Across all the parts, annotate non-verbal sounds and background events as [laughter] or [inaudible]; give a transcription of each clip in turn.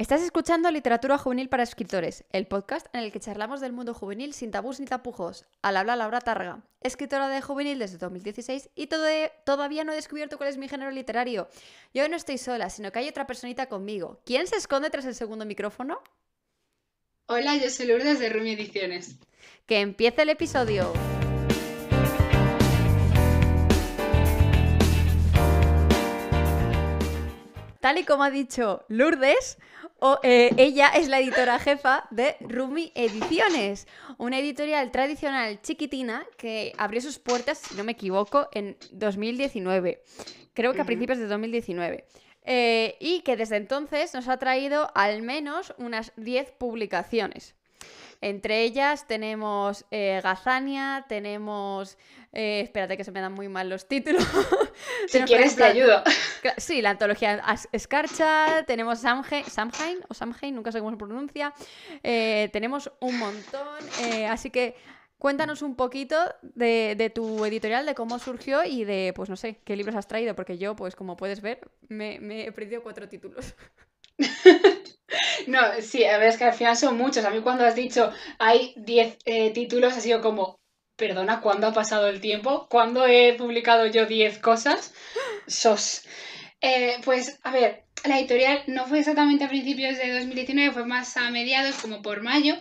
Estás escuchando Literatura Juvenil para Escritores, el podcast en el que charlamos del mundo juvenil sin tabús ni tapujos. Al habla Laura Targa, escritora de juvenil desde 2016 y todavía no he descubierto cuál es mi género literario. Yo no estoy sola, sino que hay otra personita conmigo. ¿Quién se esconde tras el segundo micrófono? Hola, yo soy Lourdes de Rumi Ediciones. Que empiece el episodio. Tal y como ha dicho Lourdes, eh, ella es la editora jefa de Rumi Ediciones, una editorial tradicional chiquitina que abrió sus puertas, si no me equivoco, en 2019. Creo que a principios de 2019. Eh, y que desde entonces nos ha traído al menos unas 10 publicaciones. Entre ellas tenemos eh, Gazania, tenemos... espérate que se me dan muy mal los títulos. [laughs] si quieres te ayudo. [laughs] Sí, la antología Escarcha, tenemos Samhain, o Samhain, nunca sé cómo se pronuncia, eh, tenemos un montón, eh, así que cuéntanos un poquito de, tu editorial, de cómo surgió y de, pues no sé, qué libros has traído, porque yo, pues como puedes ver, me, he perdido cuatro títulos. [laughs] No, sí, a ver, es que al final son muchos. A mí cuando has dicho hay 10 eh, títulos ha sido como, perdona, ¿cuándo ha pasado el tiempo? ¿Cuándo he publicado yo 10 cosas? Sos. Eh, pues, a ver, la editorial no fue exactamente a principios de 2019, fue más a mediados, como por mayo.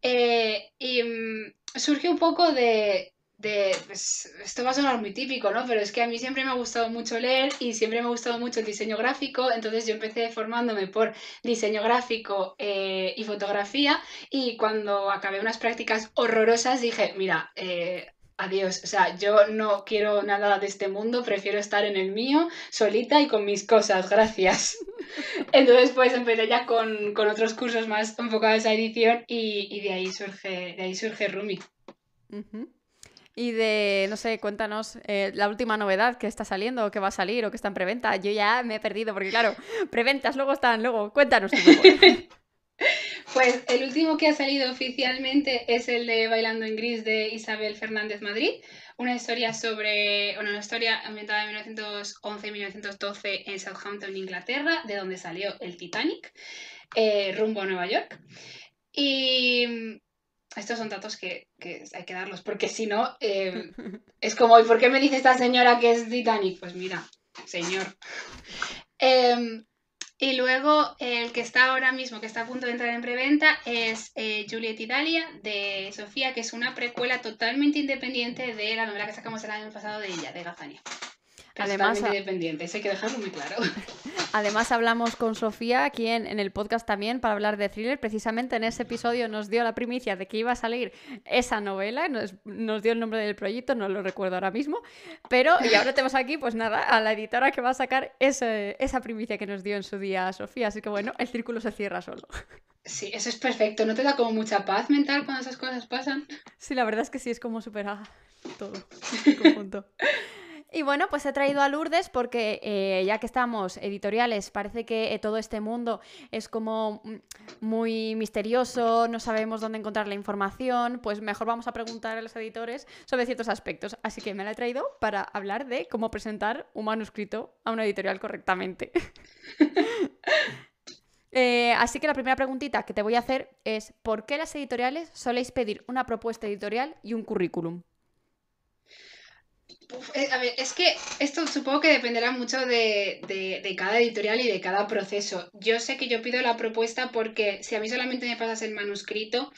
Eh, y mm, surgió un poco de pues, esto va a sonar muy típico, ¿no? Pero es que a mí siempre me ha gustado mucho leer y siempre me ha gustado mucho el diseño gráfico, entonces yo empecé formándome por diseño gráfico eh, y fotografía y cuando acabé unas prácticas horrorosas dije, mira, eh, adiós, o sea, yo no quiero nada de este mundo, prefiero estar en el mío, solita y con mis cosas, gracias. [laughs] entonces pues empecé ya con, otros cursos más enfocados a edición y, de ahí surge, de ahí surge Rumi y de, no sé, cuéntanos eh, la última novedad que está saliendo, o que va a salir o que está en preventa. Yo ya me he perdido porque, claro, [laughs] preventas luego están, luego cuéntanos. [laughs] pues el último que ha salido oficialmente es el de Bailando en Gris de Isabel Fernández Madrid, una historia sobre, una historia ambientada en 1911-1912 en Southampton, Inglaterra, de donde salió el Titanic, eh, rumbo a Nueva York. Y estos son datos que, hay que darlos, porque si no, em, [laughs] es como, ¿y por qué me dice esta señora que es Titanic? Pues mira, señor. Em, y luego el que está ahora mismo, que está a punto de entrar en preventa, es eh, Juliet Italia de Sofía, que es una precuela totalmente independiente de la novela que sacamos el año pasado de ella, de Gazania. Además, independiente, eso hay que dejarlo muy claro. [laughs] Además, hablamos con Sofía aquí en, el podcast también para hablar de thriller. Precisamente en ese episodio nos dio la primicia de que iba a salir esa novela, nos, dio el nombre del proyecto, no lo recuerdo ahora mismo, pero y ahora tenemos aquí, pues nada, a la editora que va a sacar ese, esa primicia que nos dio en su día Sofía. Así que bueno, el círculo se cierra solo. Sí, eso es perfecto. ¿No te da como mucha paz mental cuando esas cosas pasan? Sí, la verdad es que sí, es como superar todo. [laughs] Conjunto. Y bueno, pues he traído a Lourdes porque eh, ya que estamos editoriales, parece que eh, todo este mundo es como mm, muy misterioso, no sabemos dónde encontrar la información, pues mejor vamos a preguntar a los editores sobre ciertos aspectos. Así que me la he traído para hablar de cómo presentar un manuscrito a una editorial correctamente. [laughs] Eh, así que la primera preguntita que te voy a hacer es, ¿por qué las editoriales soléis pedir una propuesta editorial y un currículum? Eh, a ver, es que esto supongo que dependerá mucho de, de, cada editorial y de cada proceso. Yo sé que yo pido la propuesta porque si a mí solamente me pasas el manuscrito,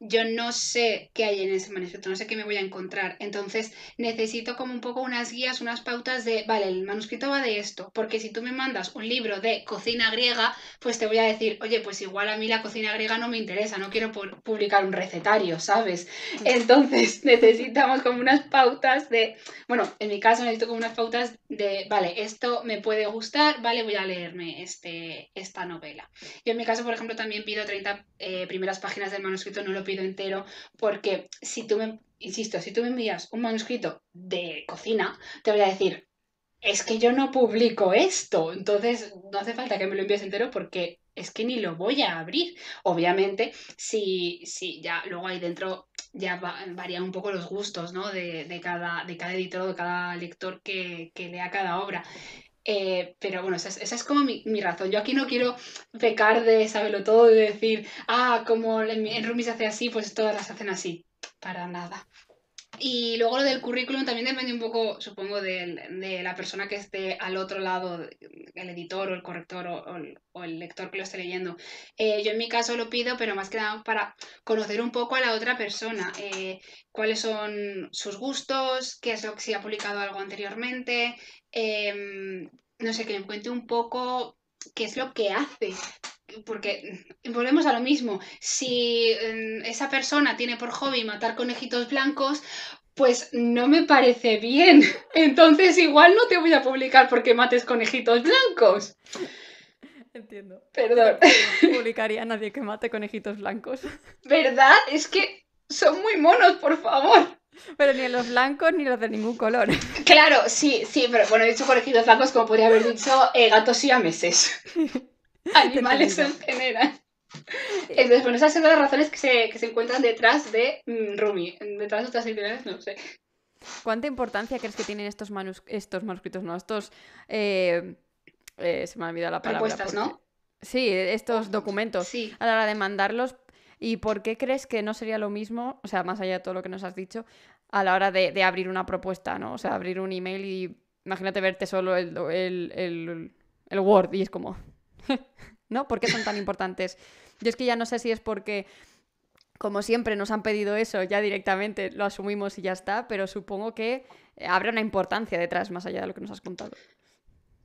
yo no sé qué hay en ese manuscrito, no sé qué me voy a encontrar. Entonces necesito como un poco unas guías, unas pautas de, vale, el manuscrito va de esto, porque si tú me mandas un libro de cocina griega, pues te voy a decir, oye, pues igual a mí la cocina griega no me interesa, no quiero publicar un recetario, ¿sabes? Entonces [laughs] necesitamos como unas pautas de, bueno, en mi caso necesito como unas pautas de, vale, esto me puede gustar, vale, voy a leerme este, esta novela. Yo en mi caso, por ejemplo, también pido 30 eh, primeras páginas del manuscrito, no lo entero, porque si tú me, insisto, si tú me envías un manuscrito de cocina, te voy a decir, es que yo no publico esto, entonces no hace falta que me lo envíes entero porque es que ni lo voy a abrir. Obviamente, si, si ya luego ahí dentro ya varían un poco los gustos ¿no? de, cada, de cada editor o de cada lector que, que lea cada obra. Eh, pero bueno, esa es, como mi, razón. Yo aquí no quiero pecar de saberlo todo, de decir, ah, como en, en Rumi se hace así, pues todas las hacen así. Para nada. Y luego lo del currículum también depende un poco, supongo, de, la persona que esté al otro lado, el editor o el corrector o, el lector que lo esté leyendo. Eh, yo en mi caso lo pido, pero más que nada para conocer un poco a la otra persona, eh, cuáles son sus gustos, qué es lo que si ha publicado algo anteriormente, em, no sé, que me cuente un poco qué es lo que hace, porque mm, volvemos a lo mismo, si mm, esa persona tiene por hobby matar conejitos blancos, pues no me parece bien. [laughs] Entonces igual no te voy a publicar porque mates conejitos blancos. Entiendo. Perdón. No publicaría a nadie que mate conejitos blancos. ¿Verdad? Es que son muy monos, por favor. Pero ni los blancos ni los de ningún color. Claro, sí, sí, pero bueno, he dicho conejitos blancos como podría haber dicho eh, gatos y ameses. [laughs] [laughs] Animales en general. Entonces, bueno, esas son las razones que se, que se encuentran detrás de mm, Rumi, detrás de otras editoriales, no sé. ¿Cuánta importancia crees que tienen estos, manuscritos, no? Estos. Eh, eh, se me ha olvidado la palabra. Propuestas, ¿no? Sí, estos documentos. A la hora de mandarlos. ¿Y por qué crees que no sería lo mismo, o sea, más allá de todo lo que nos has dicho, a la hora de, abrir una propuesta, ¿no? O sea, abrir un email y imagínate verte solo el, el Word y es como, [laughs] ¿no? ¿Por qué son tan importantes? Yo es que ya no sé si es porque, como siempre, nos han pedido eso, ya directamente lo asumimos y ya está, pero supongo que eh, habrá una importancia detrás, más allá de lo que nos has contado.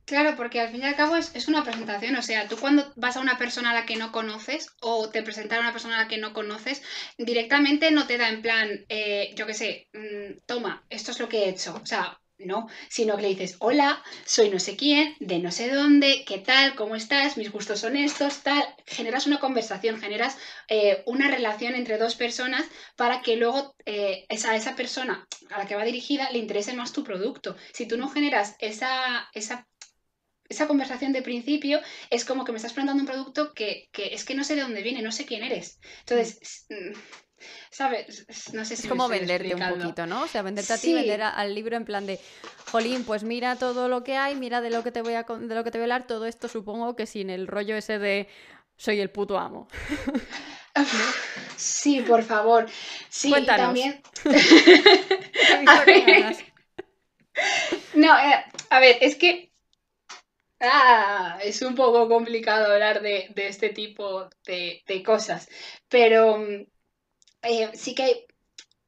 Claro, porque al fin y al cabo es, una presentación, o sea, tú cuando vas a una persona a la que no conoces o te presentan a una persona a la que no conoces, directamente no te da en plan, eh, yo qué sé, mm, toma, esto es lo que he hecho, o sea, no, sino que le dices, hola, soy no sé quién, de no sé dónde, qué tal, cómo estás, mis gustos son estos, tal. Generas una conversación, generas eh, una relación entre dos personas para que luego eh, esa, esa persona a la que va dirigida le interese más tu producto. Si tú no generas esa, esa esa conversación de principio es como que me estás preguntando un producto que, que, es que no sé de dónde viene, no sé quién eres. Entonces, mm. Mm, ¿Sabes? No sé si. Es como venderte un poquito, ¿no? O sea, venderte a ti, vender al libro en plan de, jolín, pues mira todo lo que hay, mira de lo que te voy a, de lo que te voy a hablar, todo esto supongo que sin el rollo ese de soy el puto amo. [laughs] Sí, por favor. Sí, también. [laughs] [laughs] No, eh, a ver, es que ah, es un poco complicado hablar de, este tipo de, cosas, pero mm, eh, sí que hay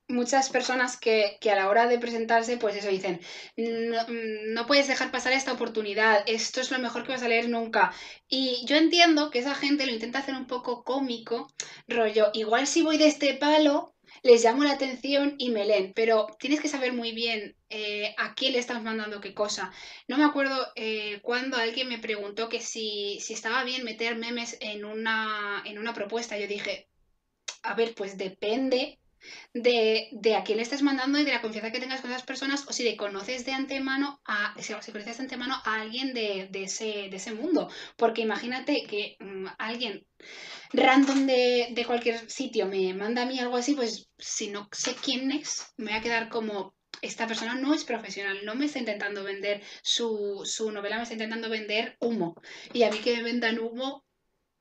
muchas personas que, a la hora de presentarse, pues eso dicen, mm, no, puedes dejar pasar esta oportunidad, esto es lo mejor que vas a leer nunca. Y yo entiendo que esa gente lo intenta hacer un poco cómico, rollo, igual si voy de este palo, les llamo la atención y me leen, pero tienes que saber muy bien eh, a quién le estás mandando qué cosa. No me acuerdo eh, cuando alguien me preguntó que si, si estaba bien meter memes en una, en una propuesta, yo dije, a ver, pues depende de, a quién le estás mandando y de la confianza que tengas con esas personas o si le conoces de antemano a, antemano a alguien de, ese, de ese mundo. Porque imagínate que mm, alguien random de, cualquier sitio me manda a mí algo así, pues si no sé quién es, me voy a quedar como, esta persona no es profesional, no me está intentando vender su, su, novela, me está intentando vender humo. Y a mí que me vendan humo,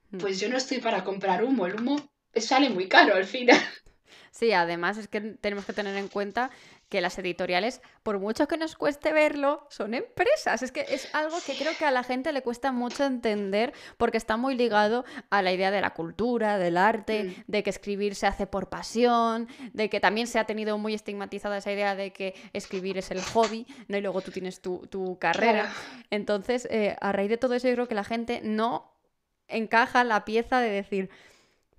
mm. pues yo no estoy para comprar humo, el humo sale muy caro al final. [laughs] Sí, además es que tenemos que tener en cuenta que las editoriales, por mucho que nos cueste verlo, son empresas. Es que es algo que creo que a la gente le cuesta mucho entender porque está muy ligado a la idea de la cultura, del arte, mm. de que escribir se hace por pasión, de que también se ha tenido muy estigmatizada esa idea de que escribir es el hobby, ¿no? Y luego tú tienes tu, carrera. Entonces, eh, a raíz de todo eso, yo creo que la gente no encaja la pieza de decir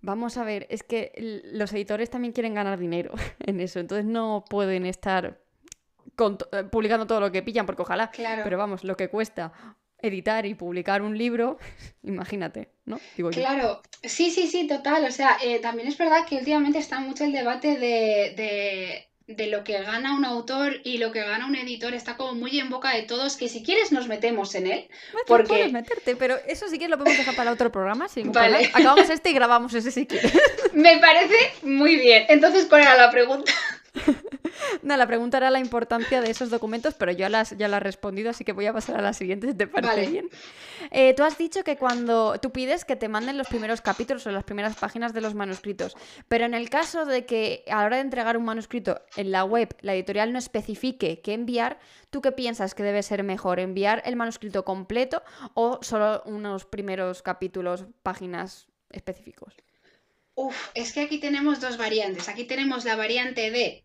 Vamos a ver, es que los editores también quieren ganar dinero [laughs] en eso, entonces no pueden estar eh, publicando todo lo que pillan, porque ojalá, pero vamos, lo que cuesta editar y publicar un libro, [laughs] imagínate, ¿no? claro, sí, sí, sí, total. O sea, eh, también es verdad que últimamente está mucho el debate de de lo que gana un autor y lo que gana un editor está como muy en boca de todos, que si quieres nos metemos en él. porque... meterte, pero eso sí que lo podemos dejar para otro programa. vale. Acabamos este y grabamos ese si quieres. [laughs] Me parece muy bien. Entonces, ¿cuál era la pregunta? [laughs] No, la pregunta era la importancia de esos documentos, pero yo las, ya la he respondido, así que voy a pasar a la siguiente, si te parece bien. Eh, tú has dicho que cuando tú pides que te manden los primeros capítulos o las primeras páginas de los manuscritos, pero en el caso de que a la hora de entregar un manuscrito en la web la editorial no especifique qué enviar, ¿tú qué piensas que debe ser mejor? ¿Enviar el manuscrito completo o solo unos primeros capítulos, páginas específicos? Uf, es que aquí tenemos dos variantes. Aquí tenemos la variante de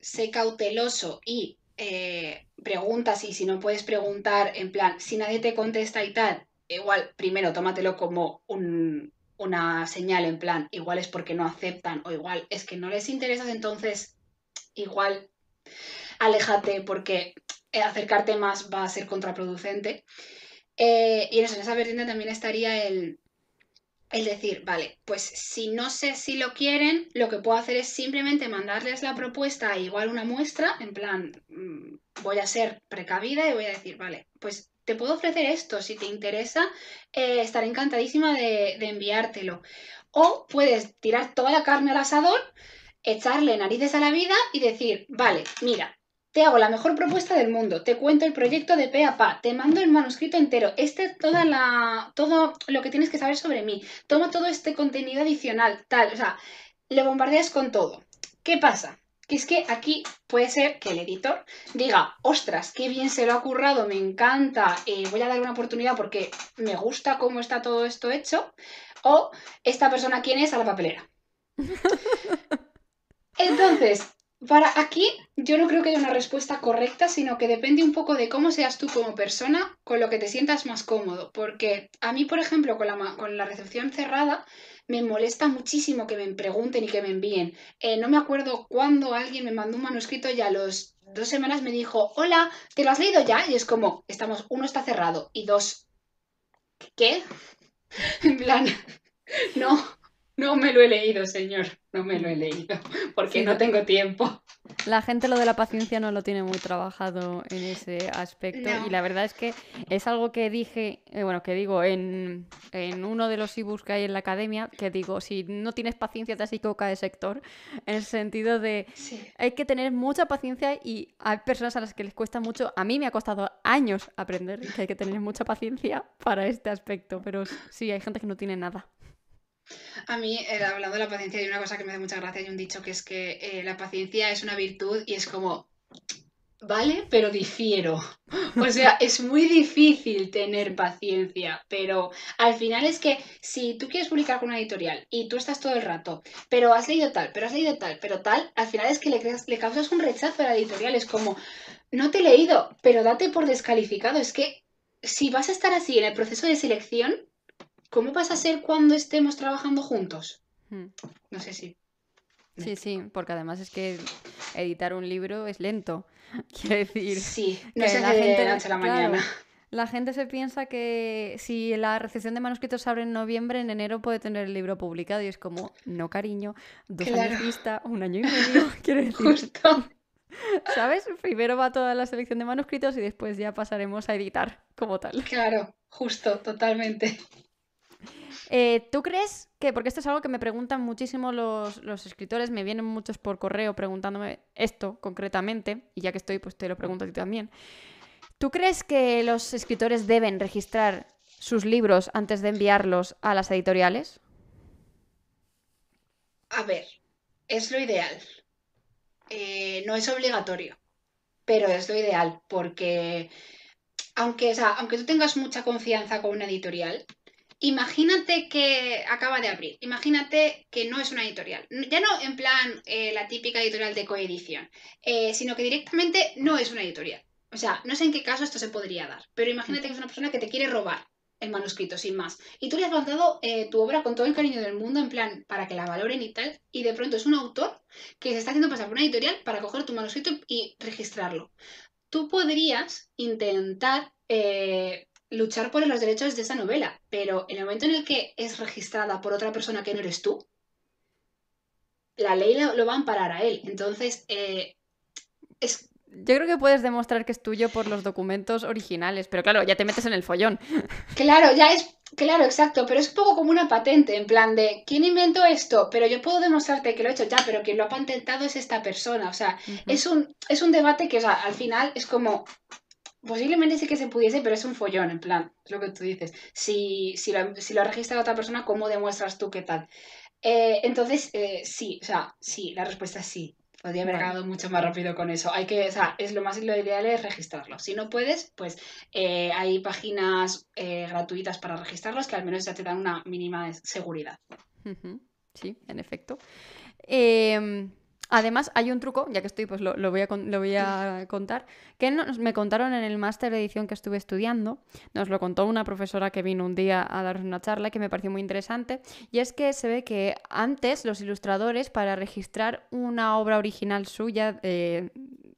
sé cauteloso y eh, preguntas y si, no puedes preguntar, en plan, si nadie te contesta y tal, igual, primero, tómatelo como una señal, en plan, igual es porque no aceptan o igual es que no les interesas, entonces, igual, aléjate porque eh, acercarte más va a ser contraproducente. Eh, y en esa vertiente también estaría el, es decir, vale, pues si no sé si lo quieren, lo que puedo hacer es simplemente mandarles la propuesta igual una muestra, en plan, mm, voy a ser precavida y voy a decir, vale, pues te puedo ofrecer esto, si te interesa, eh, estaré encantadísima de, de enviártelo. O puedes tirar toda la carne al asador, echarle narices a la vida y decir, vale, mira, te hago la mejor propuesta del mundo, te cuento el proyecto de pe te mando el manuscrito entero, este toda la, todo lo que tienes que saber sobre mí, toma todo este contenido adicional, tal, o sea, le bombardeas con todo. ¿Qué pasa? Que es que aquí puede ser que el editor diga, ostras, qué bien se lo ha currado, me encanta, eh, voy a dar una oportunidad porque me gusta cómo está todo esto hecho, o esta persona quién es a la papelera. [laughs] Entonces, para aquí yo no creo que haya una respuesta correcta, sino que depende un poco de cómo seas tú como persona, con lo que te sientas más cómodo. Porque a mí, por ejemplo, con la, con la recepción cerrada, me molesta muchísimo que me pregunten y que me envíen. Eh, no me acuerdo cuándo alguien me mandó un manuscrito y a los dos semanas me dijo, hola, ¿te lo has leído ya? Y es como, estamos, uno está cerrado y dos, ¿qué? [laughs] en plan, [laughs] no. No me lo he leído, señor, no me lo he leído, [laughs] porque no tengo tiempo. La gente lo de la paciencia no lo tiene muy trabajado en ese aspecto y la verdad es que es algo que dije, eh, bueno, que digo en, uno de los ebooks que hay en la academia, que digo, si no tienes paciencia te has de sector, [laughs] en el sentido de hay que tener mucha paciencia y hay personas a las que les cuesta mucho, a mí me ha costado años aprender que hay que tener mucha paciencia para este aspecto, pero sí, hay gente que no tiene nada. A mí, he eh, hablando de la paciencia, hay una cosa que me hace mucha gracia, y un dicho que es que eh, la paciencia es una virtud y es como, vale, pero difiero. [laughs] O sea, es muy difícil tener paciencia, pero al final es que si tú quieres publicar con una editorial y tú estás todo el rato, pero has leído tal, pero has leído tal, pero tal, al final es que le, le causas un rechazo a la editorial, es como, no te he leído, pero date por descalificado, es que si vas a estar así en el proceso de selección, ¿cómo pasa a ser cuando estemos trabajando juntos? Hmm. No sé si. Sí, sí, porque además es que editar un libro es lento. [laughs] Quiero decir. Sí, no se la gente, de noche a la mañana. La gente se piensa que si la recepción de manuscritos abre en noviembre, en enero puede tener el libro publicado y es como, no cariño, dos años vista, un año y medio, [laughs] quiero decir. Justo. ¿Sabes? Primero va toda la selección de manuscritos y después ya pasaremos a editar como tal. Claro, justo, totalmente. Eh, ¿Tú crees que, porque esto es algo que me preguntan muchísimo los, escritores, me vienen muchos por correo preguntándome esto concretamente, y ya que estoy, pues te lo pregunto a ti también. ¿Tú crees que los escritores deben registrar sus libros antes de enviarlos a las editoriales? A ver, es lo ideal. Eh, no es obligatorio, pero es lo ideal, porque aunque, aunque tú tengas mucha confianza con una editorial, Imagínate que acaba de abrir, imagínate que no es una editorial, ya no en plan eh, la típica editorial de coedición, eh, sino que directamente no es una editorial. O sea, no sé en qué caso esto se podría dar, pero imagínate que es una persona que te quiere robar el manuscrito, sin más. Y tú le has mandado eh, tu obra con todo el cariño del mundo, en plan, para que la valoren y tal, y de pronto es un autor que se está haciendo pasar por una editorial para coger tu manuscrito y registrarlo. Tú podrías intentar luchar por los derechos de esa novela, pero en el momento en el que es registrada por otra persona que no eres tú, la ley lo, va a amparar a él. Entonces, eh, es... Yo creo que puedes demostrar que es tuyo por los documentos originales, pero claro, ya te metes en el follón. [laughs] Claro, ya es... Claro, exacto, pero es un poco como una patente, en plan de, ¿quién inventó esto? Pero yo puedo demostrarte que lo he hecho ya, pero quien lo ha patentado es esta persona. O sea, es, un, es un debate que, o sea, al final es como, Posiblemente sí que se pudiese, pero es un follón, en plan, es lo que tú dices. Si, si, lo, si ha registrado otra persona, ¿cómo demuestras tú qué tal? Eh, entonces, eh, sí, o sea, sí, la respuesta es sí. Podría haber acabado mucho más rápido con eso. Hay que, o sea, es lo más lo ideal es registrarlo. Si no puedes, pues eh, hay páginas gratuitas para registrarlos que al menos ya te dan una mínima seguridad. Sí, en efecto. Eh, Además, hay un truco, ya que estoy, pues lo, voy, a, lo voy a contar, que me contaron en el máster de edición que estuve estudiando. Nos lo contó una profesora que vino un día a dar una charla que me pareció muy interesante. Y es que se ve que antes los ilustradores, para registrar una obra original suya, eh,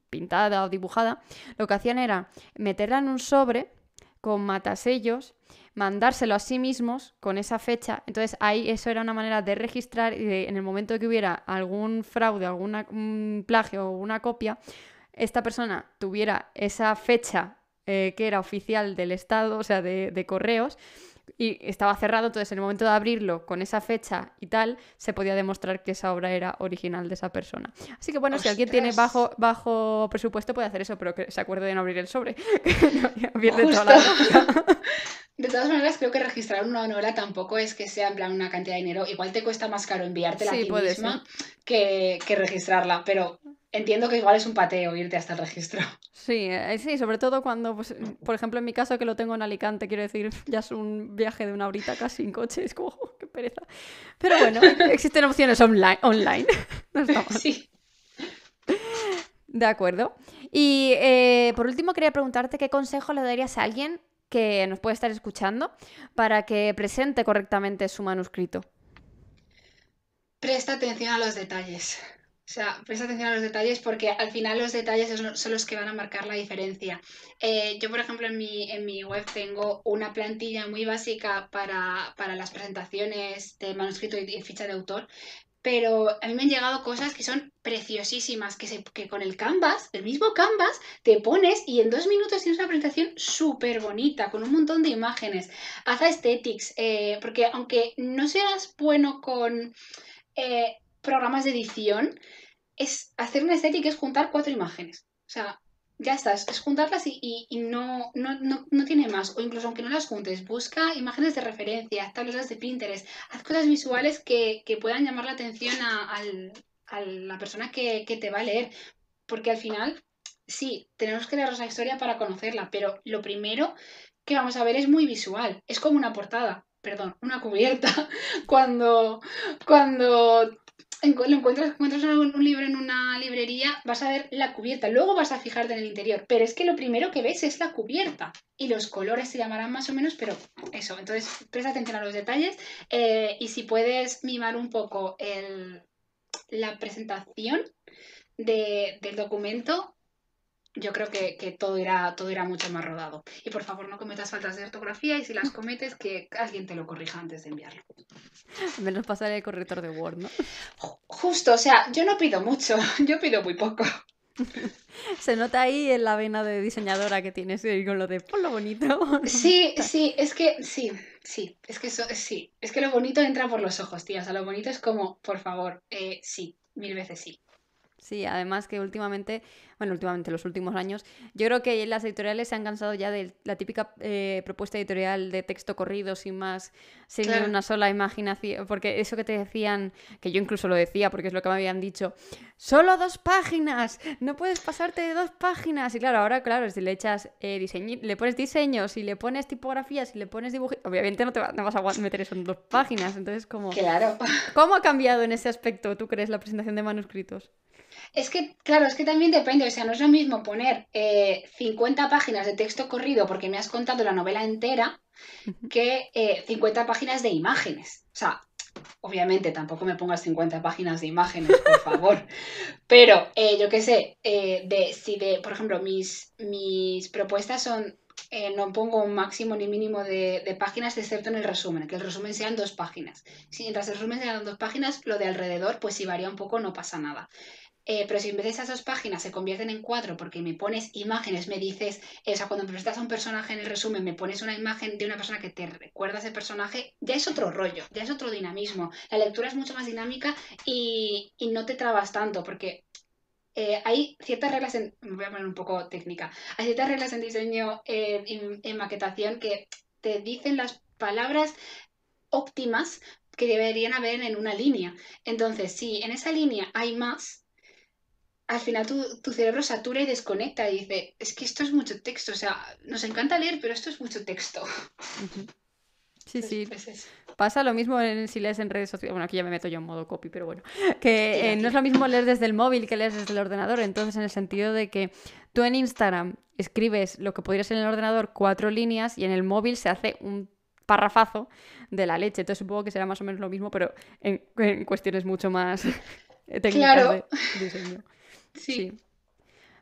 pintada o dibujada, lo que hacían era meterla en un sobre con matasellos mandárselo a sí mismos con esa fecha. Entonces ahí eso era una manera de registrar y en el momento que hubiera algún fraude, algún plagio o una copia, esta persona tuviera esa fecha eh, que era oficial del Estado, o sea, de correos, y estaba cerrado, entonces en el momento de abrirlo con esa fecha y tal, se podía demostrar que esa obra era original de esa persona. Así que bueno, si alguien tiene bajo, bajo presupuesto puede hacer eso, pero que se acuerde de no abrir el sobre. [laughs] de todas maneras, creo que registrar una novela tampoco es que sea en plan una cantidad de dinero. Igual te cuesta más caro enviártela sí, a ti misma que, que registrarla, pero Entiendo que igual es un pateo irte hasta el registro. [laughs] Sí, eh, sí, sobre todo cuando, pues, por ejemplo, en mi caso que lo tengo en Alicante, quiero decir, [laughs] ya es un viaje de una horita casi en coche, es como, oh, qué pereza. Pero bueno, [laughs] existen opciones online. online. Sí. De acuerdo. Y eh, por último, quería preguntarte qué consejo le darías a alguien que nos puede estar escuchando para que presente correctamente su manuscrito. Presta atención a los detalles. O sea, presta atención a los detalles porque al final los detalles son los que van a marcar la diferencia. Eh, yo, por ejemplo, en mi, en mi web tengo una plantilla muy básica para, las presentaciones de manuscrito y, ficha de autor, pero a mí me han llegado cosas que son preciosísimas, que, que con el canvas, el mismo canvas, te pones y en dos minutos tienes una presentación súper bonita, con un montón de imágenes. Haz aesthetics, eh, porque aunque no seas bueno con... Eh, programas de edición, es hacer una estética es juntar cuatro imágenes. O sea, ya estás, es juntarlas y, no, no, no, tiene más. O incluso aunque no las juntes, busca imágenes de referencia, tablas de Pinterest, haz cosas visuales que, puedan llamar la atención a, la persona que, te va a leer. Porque al final, sí, tenemos que leer la historia para conocerla, pero lo primero que vamos a ver es muy visual. Es como una portada, perdón, una cubierta. [laughs] cuando, cuando lo encuentras, encuentras un, libro en una librería, vas a ver la cubierta, luego vas a fijarte en el interior, pero es que lo primero que ves es la cubierta y los colores se llamarán más o menos, pero eso, entonces presta atención a los detalles eh, y si puedes mimar un poco la presentación del documento, yo creo que, todo, era todo mucho más rodado. Y por favor, no cometas faltas de ortografía y si las cometes, que alguien te lo corrija antes de enviarlo. [laughs] Menos pasar el corrector de Word, ¿no? Justo, o sea, yo no pido mucho, [laughs] yo pido muy poco. [laughs] Se nota ahí en la vena de diseñadora que tienes con lo de por lo bonito. Sí, sí, es que sí, sí, es que eso, sí, es que lo bonito entra por los ojos, tía. O sea, lo bonito es como, por favor, eh, sí, mil veces sí. Sí, además que últimamente, bueno, últimamente los últimos años, yo creo que las editoriales se han cansado ya de la típica eh, propuesta editorial de texto corrido sin más, sin una sola imaginación, porque eso que te decían, que yo incluso lo decía porque es lo que me habían dicho, solo dos páginas, no puedes pasarte de dos páginas. Y claro, ahora, claro, si le echas eh, diseño, le pones diseño, si le pones tipografía, si le pones dibujos, obviamente no te vas a meter eso en dos páginas, entonces como... Claro. ¿Cómo ha cambiado en ese aspecto, tú crees, la presentación de manuscritos? Es que, claro, es que también depende, o sea, no es lo mismo poner 50 eh, páginas de texto corrido porque me has contado la novela entera que 50 eh, páginas de imágenes. O sea, obviamente tampoco me pongas 50 páginas de imágenes, por [laughs] favor. Pero eh, yo qué sé, de, si de, por ejemplo, mis, mis propuestas son no pongo un máximo ni mínimo de, de, páginas, excepto en el resumen, que el resumen sean dos páginas. Si mientras el resumen sean dos páginas, lo de alrededor, pues si varía un poco, no pasa nada. Eh, pero si en vez de esas dos páginas se convierten en cuatro porque me pones imágenes, me dices, eh, o sea, cuando me presentas a un personaje en el resumen, me pones una imagen de una persona que te recuerda a ese personaje, ya es otro rollo, ya es otro dinamismo. La lectura es mucho más dinámica y, no te trabas tanto porque eh, hay ciertas reglas, en, me voy a poner un poco técnica, hay ciertas reglas en diseño, y en maquetación que te dicen las palabras óptimas que deberían haber en una línea. Entonces, si en esa línea hay más, al final tu, tu, cerebro satura y desconecta y dice, es que esto es mucho texto, o sea, nos encanta leer, pero esto es mucho texto. [laughs] Sí, pues, sí. Pues Pasa lo mismo en, si lees en redes sociales. Bueno, aquí ya me meto yo en modo copy, pero bueno. [laughs] Que eh, no es lo mismo leer desde el móvil que leer desde el ordenador. Entonces, en el sentido de que tú en Instagram escribes lo que podría ser en el ordenador cuatro líneas y en el móvil se hace un parrafazo de la leche. Entonces supongo que será más o menos lo mismo, pero en, cuestiones mucho más [laughs] técnicas de diseño. Sí.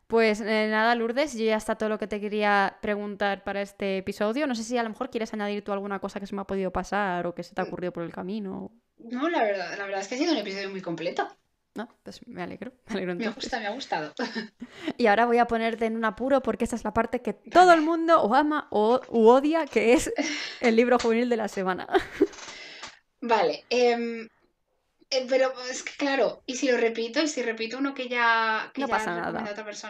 Pues eh, nada, Lourdes, yo ya está todo lo que te quería preguntar para este episodio. No sé si a lo mejor quieres añadir tú alguna cosa que se me ha podido pasar o que se te ha mm. ocurrido por el camino. No, la verdad, la verdad es que ha sido un episodio muy completo. No, pues me alegro, me alegro Me gusta, me ha gustado. Y ahora voy a ponerte en un apuro porque esta es la parte que todo el mundo o ama o odia, que es el libro juvenil de la semana. Vale, em, eh, pero es que claro, y si lo repito, y si repito uno que ya, no pasa nada.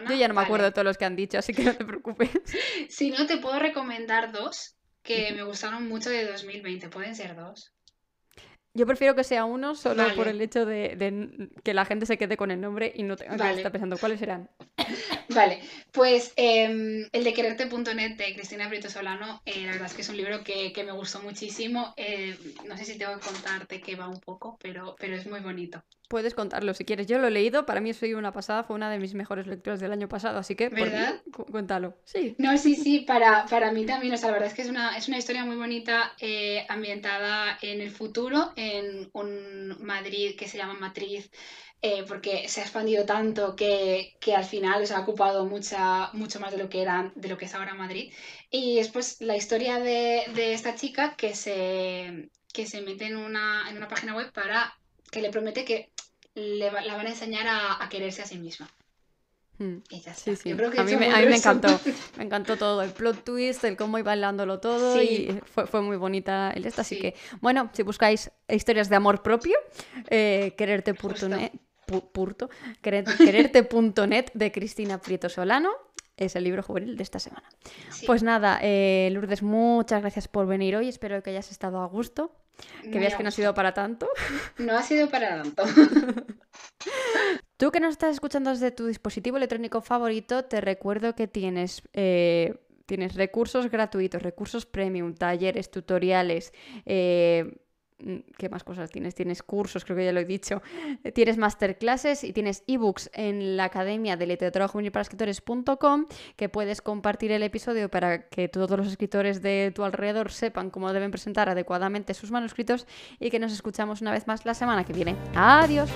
Yo ya no me acuerdo de todos los que han dicho, así que no te preocupes. [laughs] si no, te puedo recomendar dos que me gustaron mucho de 2020. ¿Pueden ser dos? Yo prefiero que sea uno solo por el hecho de, que la gente se quede con el nombre y no tenga pensando cuáles serán. [laughs] Vale, pues em, el de quererte.net de Cristina Brito Solano, eh, la verdad es que es un libro que, me gustó muchísimo. Eh, no sé si tengo que contarte que va un poco, pero, pero es muy bonito. Puedes contarlo si quieres. Yo lo he leído, para mí soy una pasada, fue una de mis mejores lecturas del año pasado, así que cuéntalo. Sí. No, sí, sí, para, para mí también, o la verdad es que es una, es una historia muy bonita eh, ambientada en el futuro, en un Madrid que se llama Matriz, eh, porque se ha expandido tanto que, al final se ha ocupado mucha, mucho más de lo que de lo que es ahora Madrid. Y es pues la historia de, esta chica que se que se mete en una, en una página web para que le promete que la van a enseñar a, quererse a sí misma. Hmm. a, mí me, encantó, [laughs] me encantó todo, el plot twist, el cómo iba bailándolo todo y fue, muy bonita el esta, así que bueno, si buscáis historias de amor propio, eh, quererte de Cristina Prieto Solano, es el libro juvenil de esta semana. Pues nada, eh, Lourdes, muchas gracias por venir hoy. Espero que hayas estado a gusto. Que veas que no ha sido para tanto. No ha sido para tanto. [laughs] Tú que nos estás escuchando desde tu dispositivo electrónico favorito, te recuerdo que tienes eh, tienes recursos gratuitos, recursos premium, talleres, tutoriales, eh, Mm, ¿Qué más cosas tienes? Tienes cursos, creo que ya lo he dicho. Eh, tienes masterclasses y tienes ebooks en la academia de literatura juvenil para escritores.com que puedes compartir el episodio para que todos los escritores de tu alrededor sepan cómo deben presentar adecuadamente sus manuscritos y que nos escuchamos una vez más la semana que viene. Adiós.